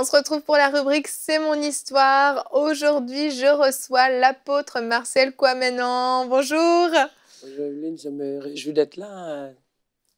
On se retrouve pour la rubrique C'est mon histoire. Aujourd'hui, je reçois l'apôtre Marcel Coamenan. Bonjour. Bonjour je me réjouis d'être là hein, à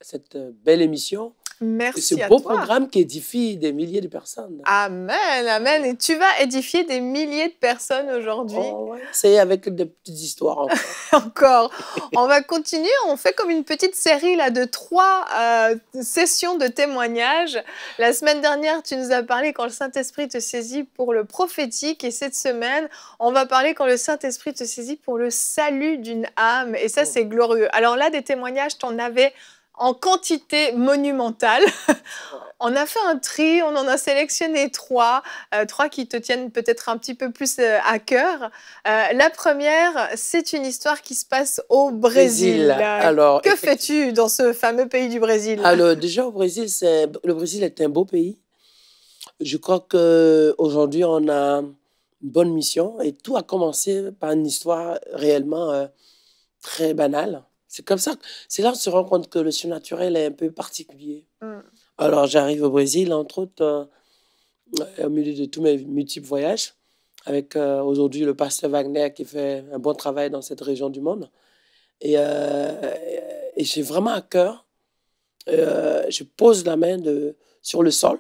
cette euh, belle émission Merci ce beau programme qui édifie des milliers de personnes. Amen, amen. Et tu vas édifier des milliers de personnes aujourd'hui. Oh, c'est avec des petites histoires. Encore. encore. On va continuer. On fait comme une petite série là, de trois euh, sessions de témoignages. La semaine dernière, tu nous as parlé quand le Saint-Esprit te saisit pour le prophétique. Et cette semaine, on va parler quand le Saint-Esprit te saisit pour le salut d'une âme. Et ça, oh. c'est glorieux. Alors là, des témoignages, tu en avais en quantité monumentale. on a fait un tri, on en a sélectionné trois, euh, trois qui te tiennent peut-être un petit peu plus euh, à cœur. Euh, la première, c'est une histoire qui se passe au Brésil. Alors, que fais-tu dans ce fameux pays du Brésil Alors déjà au Brésil, le Brésil est un beau pays. Je crois que aujourd'hui on a une bonne mission et tout a commencé par une histoire réellement très banale c'est comme ça. C'est là qu'on se rend compte que le surnaturel est un peu particulier. Mm. Alors, j'arrive au Brésil, entre autres, euh, au milieu de tous mes multiples voyages, avec euh, aujourd'hui le pasteur Wagner qui fait un bon travail dans cette région du monde. Et, euh, j'ai vraiment à cœur, je pose la main de, sur le sol,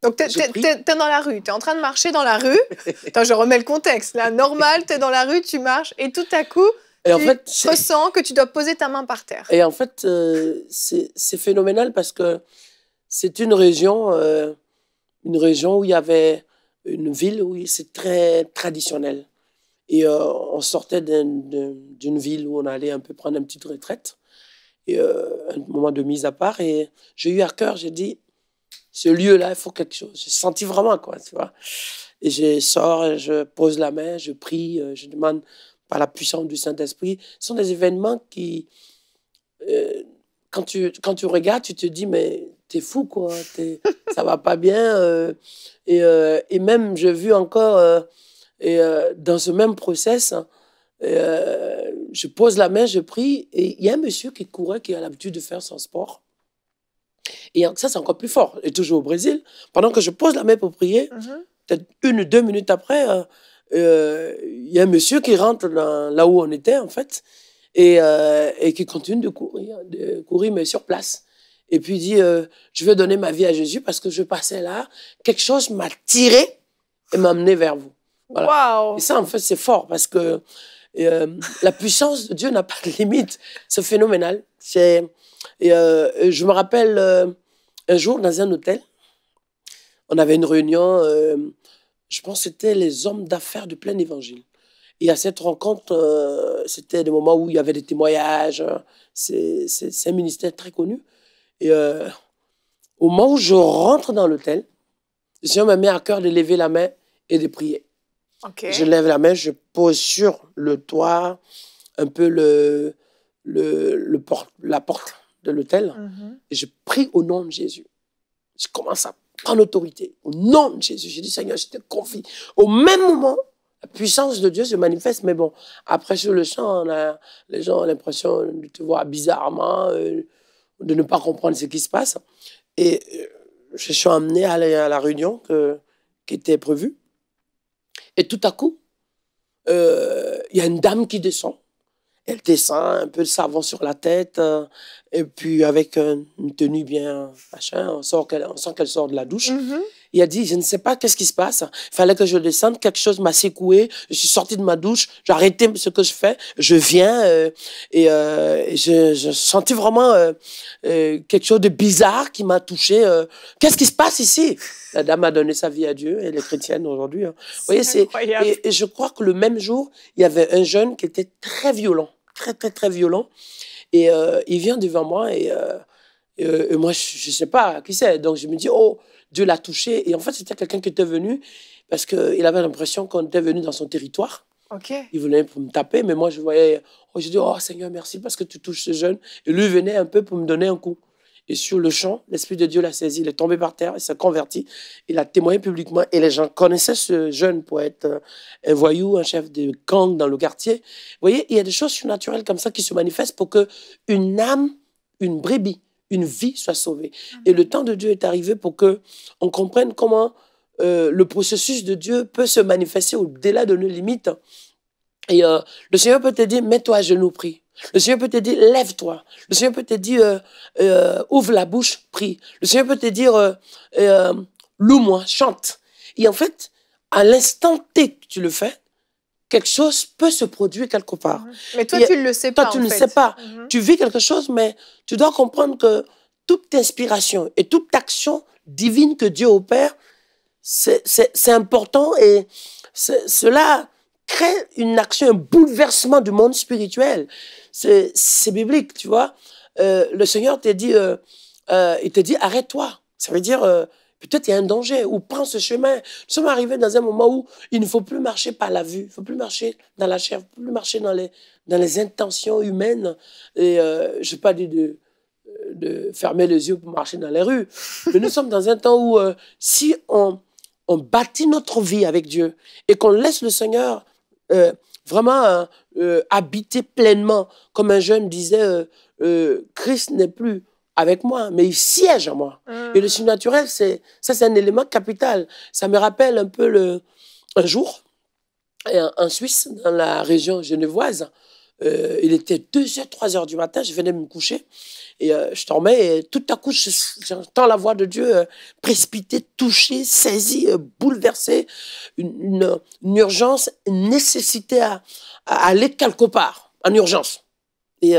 donc, tu es dans la rue, tu es en train de marcher dans la rue. Attends, je remets le contexte. Là, normal, es dans la rue, tu marches, et tout à coup, et tu en fait, ressens que tu dois poser ta main par terre. Et en fait, euh, c'est phénoménal parce que c'est une région, euh, une région où il y avait une ville où c'est très traditionnel. Et euh, on sortait d'une ville où on allait un peu prendre une petite retraite, et, un moment de mise à part. Et j'ai eu à cœur, j'ai dit, ce lieu-là, il faut quelque chose. J'ai senti vraiment, quoi, tu vois. Et je sors, je pose la main, je prie, je demande par la puissance du Saint-Esprit, sont des événements qui, euh, quand, tu, quand tu regardes, tu te dis, mais t'es fou, quoi, ça va pas bien. Euh. Euh, et, même, j'ai vu encore, et, dans ce même process, hein, je pose la main, je prie, et il y a un monsieur qui courait, qui a l'habitude de faire son sport. Et ça, c'est encore plus fort. Et toujours au Brésil, pendant que je pose la main pour prier, mm-hmm. peut-être une ou deux minutes après, il euh, y a un monsieur qui rentre là où on était, en fait, euh, et, qui continue de courir, de courir, mais sur place. Et puis il dit, euh, je veux donner ma vie à Jésus parce que je passais là, quelque chose m'a tiré et m'a amené vers vous. Voilà. Et ça, en fait, c'est fort parce que la puissance de Dieu n'a pas de limite. C'est phénoménal. C'est, je me rappelle un jour dans un hôtel, on avait une réunion je pense que c'était les hommes d'affaires du plein évangile. Et à cette rencontre, euh, c'était des moments où il y avait des témoignages. Hein. C'est un ministère très connu. Et euh, au moment où je rentre dans l'hôtel, le Seigneur me met à cœur de lever la main et de prier. Je lève la main, je pose sur le toit un peu le, le, la porte de l'hôtel mm-hmm. et je prie au nom de Jésus. Je commence à en autorité. Au nom de Jésus, j'ai dit, Seigneur, je te confie. Au même moment, la puissance de Dieu se manifeste, mais bon, après sur le champ, les gens ont l'impression de te voir bizarrement, euh, de ne pas comprendre ce qui se passe. Et euh, je suis amené à la, à la réunion que, qui était prévue. Et tout à coup, euh, il y a une dame qui descend elle descend, un peu de savon sur la tête, euh, et puis avec une tenue bien machin, on, qu'elle, sent qu'elle sort de la douche. Mm-hmm. Il a dit, je ne sais pas qu'est-ce qui se passe. Il fallait que je descende, quelque chose m'a secoué, je suis sortie de ma douche, j'ai arrêté ce que je fais, je viens euh, euh, et je, je, sentis vraiment quelque chose de bizarre qui m'a touché. qu'est-ce qui se passe ici La dame a donné sa vie à Dieu, elle est chrétienne aujourd'hui. Hein. Vous voyez, c'est et je crois que le même jour, il y avait un jeune qui était très violent très, très, très violent. Et euh, il vient devant moi et, euh, euh, moi, je ne sais pas qui c'est. Donc, je me dis, oh, Dieu l'a touché. Et en fait, c'était quelqu'un qui était venu parce qu'il avait l'impression qu'on était venu dans son territoire. ok Il venait pour me taper, mais moi, je voyais, oh, je dis, oh Seigneur, merci parce que tu touches ce jeune. Et lui venait un peu pour me donner un coup. Et sur le champ, l'Esprit de Dieu l'a saisi, il est tombé par terre, il s'est converti, il a témoigné publiquement et les gens connaissaient ce jeune poète, un voyou, un chef de gang dans le quartier. Vous voyez, il y a des choses surnaturelles comme ça qui se manifestent pour que une âme, une brebis, une vie soit sauvée. Et le temps de Dieu est arrivé pour que on comprenne comment euh, le processus de Dieu peut se manifester au-delà de nos limites et euh, le Seigneur peut te dire, mets-toi à genoux, prie. Le Seigneur peut te dire, lève-toi. Le Seigneur peut te dire, euh, euh, ouvre la bouche, prie. Le Seigneur peut te dire, loue-moi, chante. Et en fait, à l'instant T que tu le fais, quelque chose peut se produire quelque part. Mm-hmm. Mais toi, tu ne le sais pas. Toi, tu ne le sais pas. Mm-hmm. Tu vis quelque chose, mais tu dois comprendre que toute inspiration et toute action divine que Dieu opère, c'est important et cela crée une action, un bouleversement du monde spirituel. C'est biblique, tu vois. Euh, le Seigneur t'a dit, euh, euh, il te dit, arrête-toi. Ça veut dire, peut-être il y a un danger, ou prends ce chemin. Nous sommes arrivés dans un moment où il ne faut plus marcher par la vue, il ne faut plus marcher dans la chair, il ne faut plus marcher dans les, dans les intentions humaines. Et je ne pas dit de, de fermer les yeux pour marcher dans les rues. Mais nous sommes dans un temps où si on on bâtit notre vie avec Dieu et qu'on laisse le Seigneur euh, vraiment hein, euh, habiter pleinement. Comme un jeune disait, euh, Christ n'est plus avec moi, mais il siège en moi. Mmh. Et le surnaturel, c'est ça, c'est un élément capital. Ça me rappelle un peu le un jour en Suisse, dans la région genevoise, euh, il était 2h, 3h du matin, je venais me coucher et euh, je dormais et tout à coup, j'entends la voix de Dieu euh, précipiter, toucher, saisir, bouleverser une, urgence, une nécessité à, aller quelque part, en urgence. Et,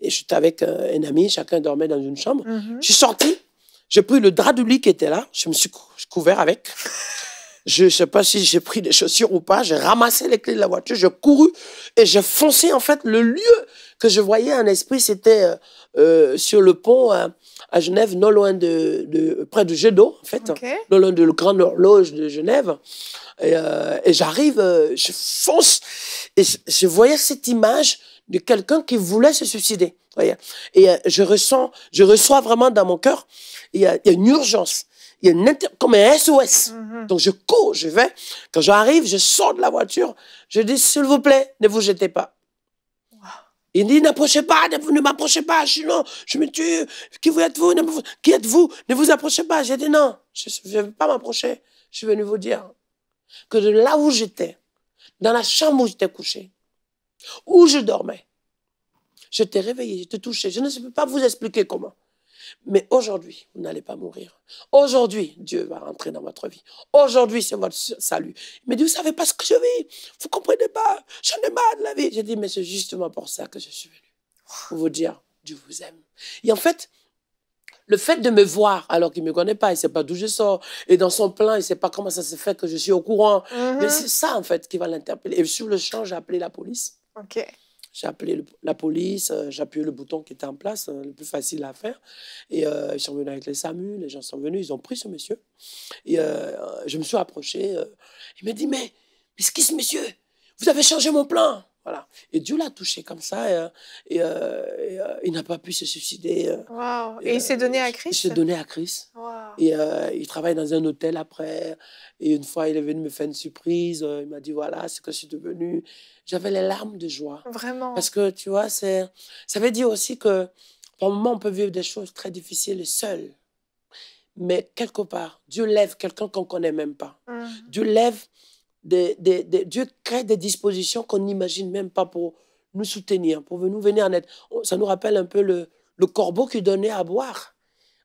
et j'étais avec un ami, chacun dormait dans une chambre. Mm-hmm. Je suis sorti, j'ai pris le drap du lit qui était là, je me suis couvert avec je ne sais pas si j'ai pris des chaussures ou pas, j'ai ramassé les clés de la voiture, je courus et j'ai foncé. En fait, le lieu que je voyais en esprit, c'était euh, euh, sur le pont à Genève, non loin de, près du jet d'eau, en fait, okay. non loin de la grande horloge de Genève. Et, euh, j'arrive, je fonce et je, voyais cette image de quelqu'un qui voulait se suicider. Et je ressens, je reçois vraiment dans mon cœur, il y a une urgence il y a comme un SOS. Mhm. Donc je cours, je vais. Quand j'arrive, je sors de la voiture, je dis s'il vous plaît, ne vous jetez pas. Il dit n'approchez pas, ne, m'approchez pas, Non, je me tue. Qui vous êtes-vous Qui êtes-vous Ne vous approchez pas. J'ai dit non, je ne vais pas m'approcher. Je suis venu vous dire que de là où j'étais, dans la chambre où j'étais couché, où je dormais, je t'ai réveillé, je t'ai touché. Je ne sais pas vous expliquer comment. Mais aujourd'hui, vous n'allez pas mourir. Aujourd'hui, Dieu va rentrer dans votre vie. Aujourd'hui, c'est votre salut. Mais vous ne savez pas ce que je vis. Vous ne comprenez pas. Je n'ai pas de la vie. J'ai dit, mais c'est justement pour ça que je suis venu. Pour vous dire, Dieu vous aime. Et en fait, le fait de me voir, alors qu'il ne me connaît pas, il ne sait pas d'où je sors, et dans son plan, il ne sait pas comment ça se fait que je suis au courant. Mais mm-hmm. c'est ça, en fait, qui va l'interpeller. Et sur le champ, j'ai appelé la police. OK. J'ai appelé la police, euh, j'ai appuyé le bouton qui était en place, euh, le plus facile à faire. Et euh, ils sont venus avec les SAMU, les gens sont venus, ils ont pris ce monsieur. Et je me suis approché. il m'a dit mais, quest ce que ce monsieur Vous avez changé mon plan et Dieu l'a touché comme ça. Et, euh, euh, euh, il n'a pas pu se suicider. Et, il s'est donné à Christ Il s'est donné à Christ. Et il travaille dans un hôtel après. Et une fois, il est venu me faire une surprise. Il m'a dit, voilà ce que je suis devenue. J'avais les larmes de joie. Vraiment. Parce que, tu vois, ça veut dire aussi que par moments, on peut vivre des choses très difficiles seul. Mais quelque part, Dieu lève quelqu'un qu'on ne connaît même pas. Mm. Dieu lève Dieu crée des dispositions qu'on n'imagine même pas pour nous soutenir, pour nous venir en aide. Ça nous rappelle un peu le, corbeau qui donnait à boire.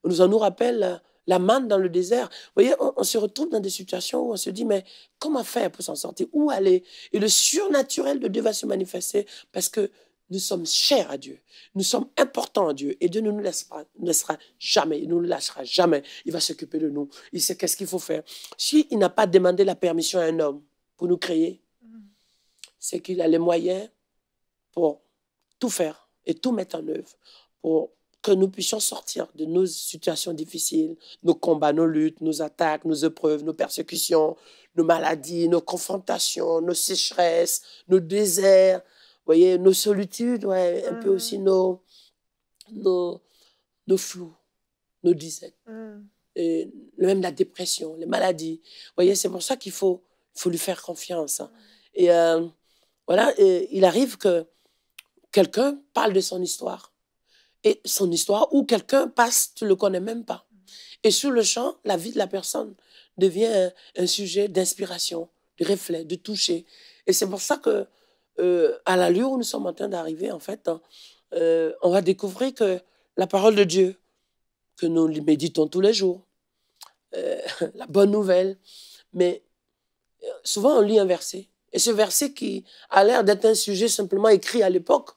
Nous, ça nous rappelle euh, la manne dans le désert. Vous voyez, on, se retrouve dans des situations où on se dit, mais comment faire pour s'en sortir Où aller Et le surnaturel de Dieu va se manifester parce que nous sommes chers à Dieu. Nous sommes importants à Dieu. Et Dieu ne nous laissera, jamais. Il ne nous lâchera jamais. Il va s'occuper de nous. Il sait qu'est-ce qu'il faut faire. S'il il n'a pas demandé la permission à un homme, pour nous créer, c'est qu'il a les moyens pour tout faire et tout mettre en œuvre pour que nous puissions sortir de nos situations difficiles, nos combats, nos luttes, nos attaques, nos épreuves, nos persécutions, nos maladies, nos confrontations, nos sécheresses, nos déserts, voyez, nos solitudes, ouais, un peu aussi mm. nos, nos, nos flous, nos disettes. Mm. même la dépression, les maladies. voyez, c'est pour ça qu'il faut faut lui faire confiance. Hein. Et euh, voilà, il arrive que quelqu'un parle de son histoire. Et son histoire, ou quelqu'un passe, tu le connais même pas. Et sur le champ, la vie de la personne devient un, sujet d'inspiration, de reflet, de toucher. Et c'est pour ça que, euh, à l'allure où nous sommes en train d'arriver, en fait, hein, euh, on va découvrir que la parole de Dieu, que nous méditons tous les jours, la bonne nouvelle, mais souvent on lit un verset. Et ce verset qui a l'air d'être un sujet simplement écrit à l'époque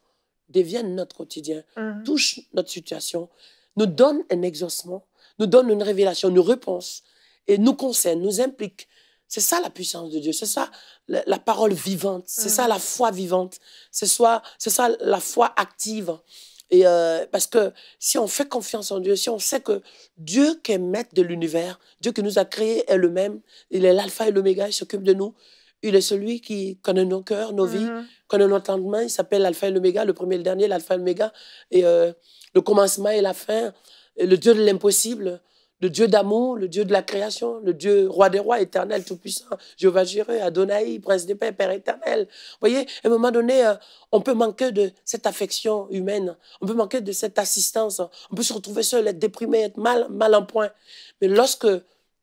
devient notre quotidien, mhm. touche notre situation, nous donne un exaucement, nous donne une révélation, une réponse, et nous concerne, nous implique. C'est ça la puissance de Dieu, c'est ça la, parole vivante, c'est mhm. ça la foi vivante, c'est ça la foi active. Et euh, parce que si on fait confiance en Dieu, si on sait que Dieu qui est maître de l'univers, Dieu qui nous a créés est le même, il est l'alpha et l'oméga, il s'occupe de nous. Il est celui qui connaît nos cœurs, nos vies, mhm. connaît notre entendement Il s'appelle l'alpha et l'oméga, le premier et le dernier, l'alpha et l'oméga. Et euh, le commencement et la fin, le Dieu de l'impossible, le Dieu d'amour, le Dieu de la création, le Dieu roi des rois, éternel, tout-puissant, Jéhovah Jireh, Adonai, prince des paix, Père éternel. Vous voyez, à un moment donné, euh, on peut manquer de cette affection humaine, on peut manquer de cette assistance, on peut se retrouver seul, être déprimé, être mal, mal en point. Mais lorsque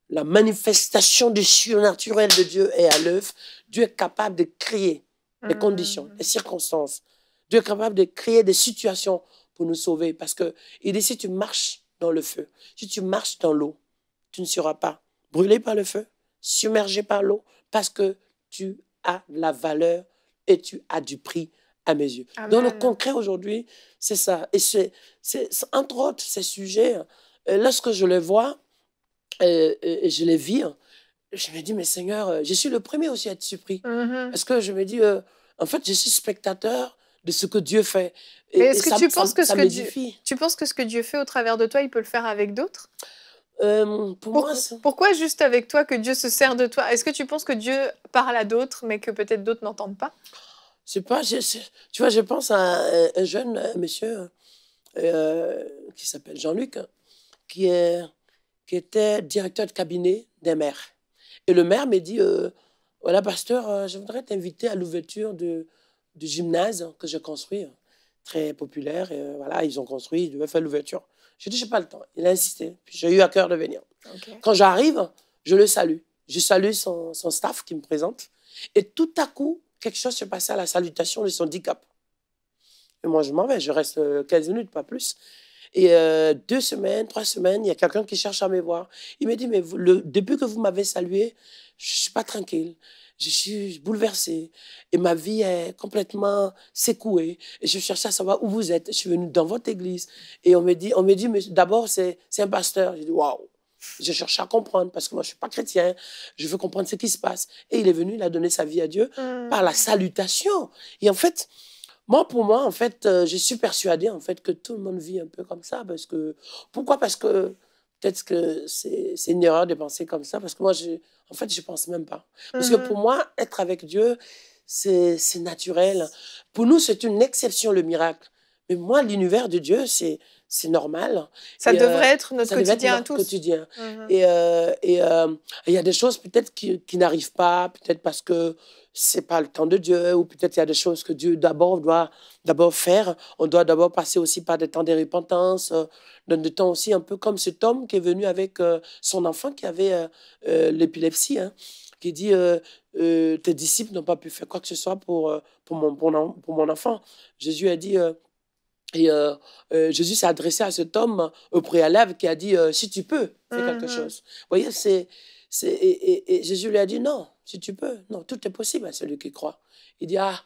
la manifestation du surnaturel de Dieu est à l'œuvre, Dieu est capable de créer les mm. conditions, les circonstances. Dieu est capable de créer des situations pour nous sauver. Parce que il dit, si tu marches le feu. Si tu marches dans l'eau, tu ne seras pas brûlé par le feu, submergé par l'eau, parce que tu as la valeur et tu as du prix à mes yeux. Dans le concret aujourd'hui, c'est ça. Et c'est, entre autres ces sujets, euh, lorsque je les vois et euh, euh, je les vis, je me dis, mais Seigneur, je suis le premier aussi à être surpris. Mm-hmm. Parce que je me dis, en fait, je suis spectateur de ce que Dieu fait. Et, est-ce que, ça, tu, penses que, ce que Dieu, tu penses que ce que Dieu fait au travers de toi, il peut le faire avec d'autres euh, pour moi, pourquoi juste avec toi que Dieu se sert de toi Est-ce que tu penses que Dieu parle à d'autres, mais que peut-être d'autres n'entendent pas Je sais pas. tu vois, je pense à un, jeune monsieur euh, euh, qui s'appelle Jean-Luc, hein, qui, est, qui était directeur de cabinet des maires. Et le maire m'a dit Voilà, pasteur, je voudrais t'inviter à l'ouverture de, du gymnase que j'ai construit, hein, très populaire. Euh, voilà, ils ont construit, ils devaient faire l'ouverture. J'ai dit, j'ai pas le temps. Il a insisté. Puis j'ai eu à cœur de venir. Quand j'arrive, je le salue. Je salue son, staff qui me présente. Et tout à coup, quelque chose se passait à la salutation de son handicap. Et moi, je m'en vais. Je reste 15 euh, minutes, pas plus. Et euh, deux semaines, trois semaines, il y a quelqu'un qui cherche à me voir. Il me dit, mais le, depuis que vous m'avez salué, je ne suis pas tranquille. Je suis bouleversée et ma vie est complètement secouée. Et je cherchais à savoir où vous êtes. Je suis venue dans votre église et on me dit, on me dit, mais d'abord c'est un pasteur. J'ai dit waouh. Je cherchais à comprendre parce que moi, je ne suis pas chrétien. Je veux comprendre ce qui se passe. Et il est venu, il a donné sa vie à Dieu mmh. par la salutation. Et en fait, moi, pour moi, en fait, euh, je suis persuadée en fait, que tout le monde vit un peu comme ça. Parce que, pourquoi Parce que Peut-être que c'est une erreur de penser comme ça, parce que moi, je, en fait, je ne pense même pas. Parce que pour mmh. moi, être avec Dieu, c'est naturel. Pour nous, c'est une exception, le miracle moi, l'univers de Dieu, c'est c'est normal. Ça euh, devrait être notre quotidien à tous. Mhm. Et euh, euh, il y a des choses peut-être qui, qui n'arrivent pas, peut-être parce que c'est pas le temps de Dieu, ou peut-être il y a des choses que Dieu d'abord doit d'abord faire. On doit d'abord passer aussi par des temps de repentance, des temps aussi un peu comme cet homme qui est venu avec son enfant qui avait l'épilepsie, hein, qui dit tes disciples n'ont pas pu faire quoi que ce soit pour pour mon pour mon enfant. Jésus a dit et euh, euh, Jésus s'est adressé à cet homme euh, au préalable qui a dit Si tu peux, fais quelque mm-hmm. chose. Vous voyez, c'est. Et, Jésus lui a dit Non, si tu peux, non, tout est possible à celui qui croit. Il dit Ah,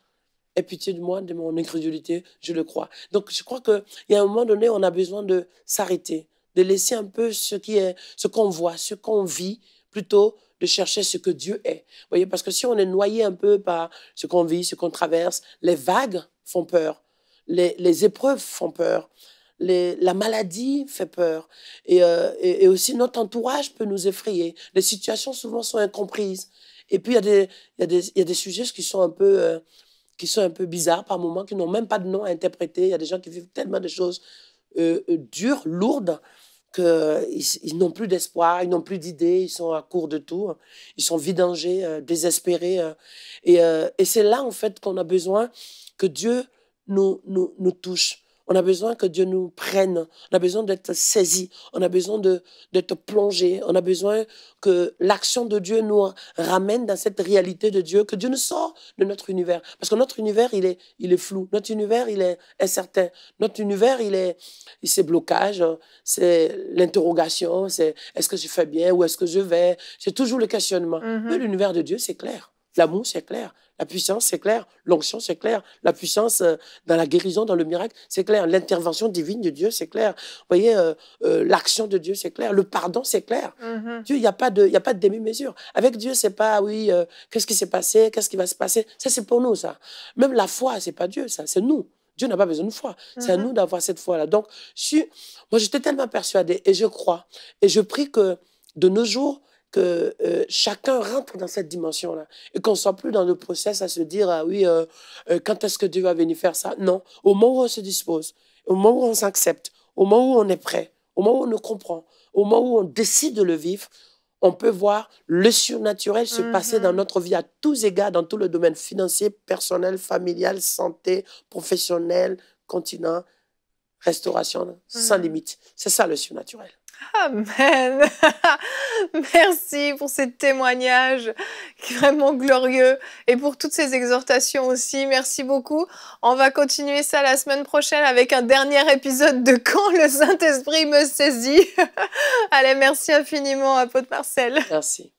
aie pitié de moi, de mon incrédulité, je le crois. Donc, je crois qu'il y a un moment donné, on a besoin de s'arrêter, de laisser un peu ce qui est, ce qu'on voit, ce qu'on vit, plutôt de chercher ce que Dieu est. Vous voyez, parce que si on est noyé un peu par ce qu'on vit, ce qu'on traverse, les vagues font peur les, épreuves font peur. Les, la maladie fait peur. Euh, et, aussi, notre entourage peut nous effrayer. Les situations souvent sont incomprises. Et puis, il y, y, y, a des sujets qui sont un peu, euh, qui sont un peu bizarres par moments, qui n'ont même pas de nom à interpréter. Il y a des gens qui vivent tellement de choses euh, dures, lourdes, qu'ils ils, n'ont plus d'espoir, ils n'ont plus d'idées, ils sont à court de tout, hein. ils sont vidangés, désespérés. Hein. et, et c'est là, en fait, qu'on a besoin que Dieu nous, nous, nous touche. On a besoin que Dieu nous prenne. On a besoin d'être saisi. On a besoin d'être plongé. On a besoin que l'action de Dieu nous ramène dans cette réalité de Dieu, que Dieu nous sort de notre univers. Parce que notre univers, il est, il est flou. Notre univers, il est incertain. Notre univers, il est, c'est blocage, hein. c'est l'interrogation, c'est est-ce que je fais bien, ou est-ce que je vais. C'est toujours le questionnement. Mm-hmm. Mais l'univers de Dieu, c'est clair. L'amour, c'est clair. La puissance, c'est clair. L'onction, c'est clair. La puissance euh, dans la guérison, dans le miracle, c'est clair. L'intervention divine de Dieu, c'est clair. Vous voyez, euh, euh, l'action de Dieu, c'est clair. Le pardon, c'est clair. Mhm. Dieu, il n'y a pas de, y a pas de demi-mesure. Avec Dieu, c'est pas, ah oui, qu'est-ce qui s'est passé, qu'est-ce qui va se passer. Ça, c'est pour nous, ça. Même la foi, c'est pas Dieu, ça, c'est nous. Dieu n'a pas besoin de foi. C'est à mhm. nous d'avoir cette foi-là. Donc, moi, j'étais tellement persuadée et je crois et je prie que de nos jours, que euh, chacun rentre dans cette dimension-là et qu'on soit plus dans le process à se dire ah oui euh, euh, quand est-ce que Dieu va venir faire ça Non, au moment où on se dispose, au moment où on s'accepte, au moment où on est prêt, au moment où on nous comprend, au moment où on décide de le vivre, on peut voir le surnaturel se passer dans mhm. notre vie à tous égards, dans tout le domaine financier, personnel, familial, santé, professionnel, continent, restauration, sans mhm. limite. C'est ça le surnaturel. Amen. Merci pour ces témoignages vraiment glorieux et pour toutes ces exhortations aussi. Merci beaucoup. On va continuer ça la semaine prochaine avec un dernier épisode de Quand le Saint-Esprit me saisit. Allez, merci infiniment, à de Marcel. Merci.